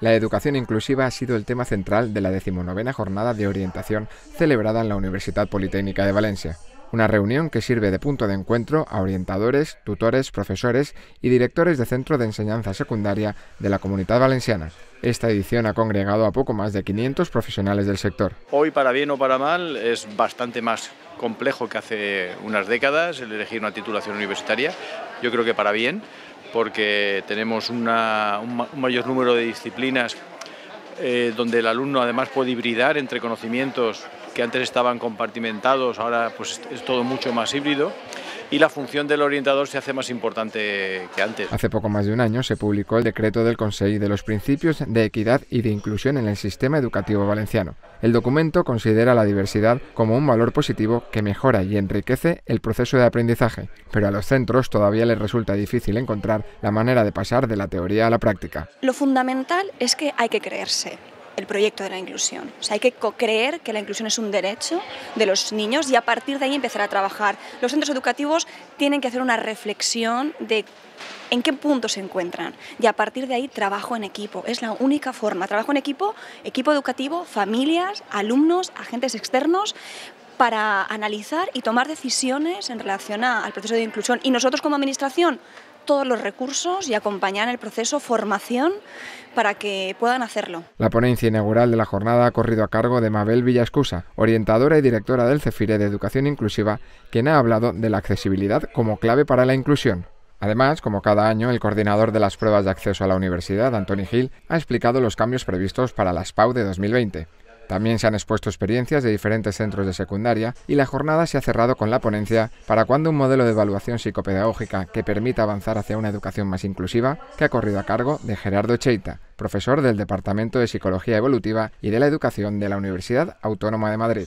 La educación inclusiva ha sido el tema central de la decimonovena jornada de orientación celebrada en la Universidad Politécnica de Valencia. Una reunión que sirve de punto de encuentro a orientadores, tutores, profesores y directores de centro de enseñanza secundaria de la comunidad valenciana. Esta edición ha congregado a poco más de 500 profesionales del sector. Hoy, para bien o para mal, es bastante más complejo que hace unas décadas el elegir una titulación universitaria. Yo creo que para bien, porque tenemos un, mayor número de disciplinas eh, donde el alumno además puede hibridar entre conocimientos que antes estaban compartimentados, ahora pues es todo mucho más híbrido y la función del orientador se hace más importante que antes. Hace poco más de un año se publicó el decreto del Consejo de los Principios de Equidad y de Inclusión en el Sistema Educativo Valenciano. El documento considera la diversidad como un valor positivo que mejora y enriquece el proceso de aprendizaje, pero a los centros todavía les resulta difícil encontrar la manera de pasar de la teoría a la práctica. Lo fundamental es que hay que creerse el proyecto de la inclusión. hay que creer que la inclusión es un derecho de los niños y a partir de ahí empezar a trabajar. Los centros educativos tienen que hacer una reflexión de en qué punto se encuentran y a partir de ahí trabajo en equipo. Es la única forma. Trabajo en equipo, equipo educativo, familias, alumnos, agentes externos para analizar y tomar decisiones en relación al proceso de inclusión. Y nosotros como administración todos los recursos y acompañar el proceso formación para que puedan hacerlo. La ponencia inaugural de la jornada ha corrido a cargo de Mabel Villascusa, orientadora y directora del CEFIRE de Educación Inclusiva, quien ha hablado de la accesibilidad como clave para la inclusión. Además, como cada año, el coordinador de las pruebas de acceso a la universidad, Antoni Gil, ha explicado los cambios previstos para las PAU de 2020. También se han expuesto experiencias de diferentes centros de secundaria y la jornada se ha cerrado con la ponencia para cuando un modelo de evaluación psicopedagógica que permita avanzar hacia una educación más inclusiva que ha corrido a cargo de Gerardo Cheita, profesor del Departamento de Psicología Evolutiva y de la Educación de la Universidad Autónoma de Madrid.